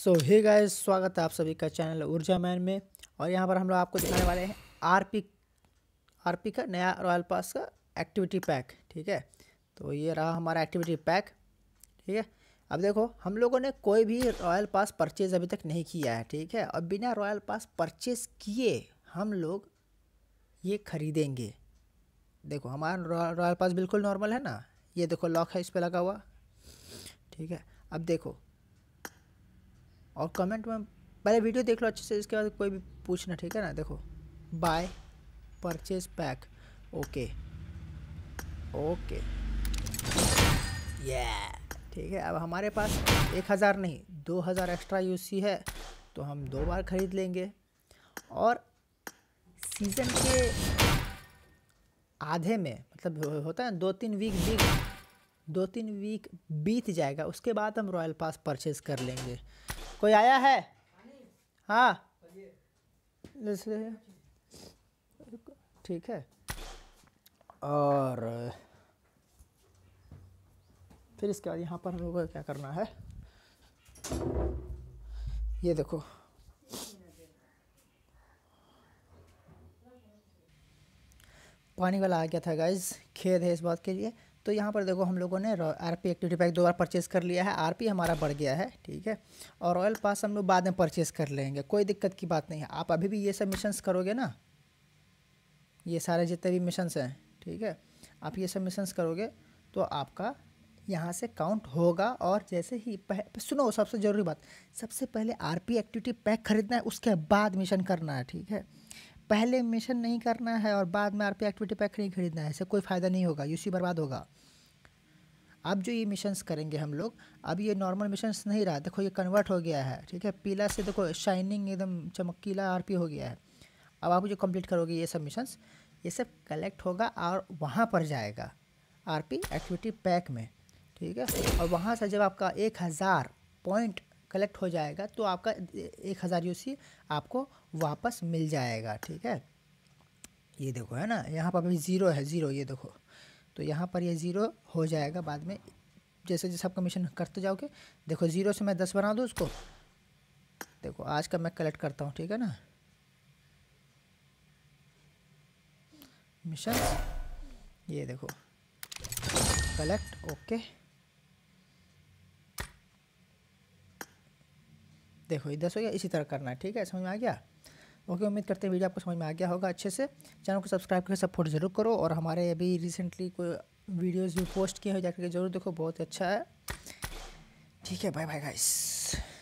सो hey guys स्वागत है आप सभी का चैनल ऊर्जा मैन में और यहाँ पर हम लोग आपको दिखाने वाले हैं आरपी आरपी का नया रॉयल पास का एक्टिविटी पैक ठीक है तो ये रहा हमारा एक्टिविटी पैक ठीक है अब देखो हम लोगों ने कोई भी रॉयल पास परचेज़ अभी तक नहीं किया है ठीक है और बिना रॉयल पास परचेज़ किए हम लोग ये ख़रीदेंगे देखो हमारा रॉयल पास बिल्कुल नॉर्मल है ना ये देखो लॉक है इस पर लगा हुआ ठीक है अब देखो और कमेंट में पहले वीडियो देख लो अच्छे से इसके बाद कोई भी पूछना ठीक है ना देखो by purchase pack okay okay ये ठीक है अब हमारे पास एक हज़ार नहीं दो हज़ार एक्स्ट्रा यूसी है तो हम दो बार ख़रीद लेंगे और सीज़न के आधे में मतलब होता है दो तीन वीक वीक दो तीन वीक बीत जाएगा उसके बाद हम रॉयल पास परचेज कर लेंगे कोई आया है हाँ ठीक है और फिर इसके बाद यहाँ पर हम लोगों को क्या करना है ये देखो पानी वाला आ गया था गाइज खेद है इस बात के लिए तो यहाँ पर देखो हम लोगों ने आर पी एक्टिविटी पैक दो बार परचेस कर लिया है आर पी हमारा बढ़ गया है ठीक है और रॉयल पास हम लोग बाद में परचेस कर लेंगे कोई दिक्कत की बात नहीं है आप अभी भी ये सब मिशंस करोगे ना ये सारे जितने भी मिशंस हैं ठीक है आप ये सब मिशंस करोगे तो आपका यहाँ से काउंट होगा और जैसे ही पह, सुनो सबसे ज़रूरी बात सबसे पहले पी एक्टिविटी पैक खरीदना है उसके बाद मिशन करना है ठीक है पहले मिशन नहीं करना है और बाद में आरपी एक्टिविटी पैक नहीं खरीदना है इससे कोई फ़ायदा नहीं होगा यूसी बर्बाद होगा अब जो ये मिशंस करेंगे हम लोग अब ये नॉर्मल मिशंस नहीं रहा देखो ये कन्वर्ट हो गया है ठीक है पीला से देखो शाइनिंग एकदम चमकीला आरपी हो गया है अब आप जो कंप्लीट करोगे ये सब मिशंस ये सब कलेक्ट होगा और वहाँ पर जाएगा आरपी एक्टिविटी पैक में ठीक है और वहाँ से जब आपका एक हज़ार पॉइंट कलेक्ट हो जाएगा तो आपका एक हज़ार सी आपको वापस मिल जाएगा ठीक है ये देखो है ना यहाँ पर अभी ज़ीरो है ज़ीरो ये देखो तो यहाँ पर ये ज़ीरो हो जाएगा बाद में जैसे जैसे आप कमीशन करते जाओगे देखो ज़ीरो से मैं दस बना दूँ उसको देखो आज का मैं कलेक्ट करता हूँ ठीक है ना मिशन ये देखो कलेक्ट ओके देखो ये दस हो गया इसी तरह करना है ठीक है समझ में आ गया ओके उम्मीद करते हैं वीडियो आपको समझ में आ गया होगा अच्छे से चैनल को सब्सक्राइब करके सपोर्ट जरूर करो और हमारे अभी रिसेंटली कोई वीडियोज़ भी पोस्ट किए हो जाकर के जरूर देखो बहुत अच्छा है ठीक है बाय बाय गाइस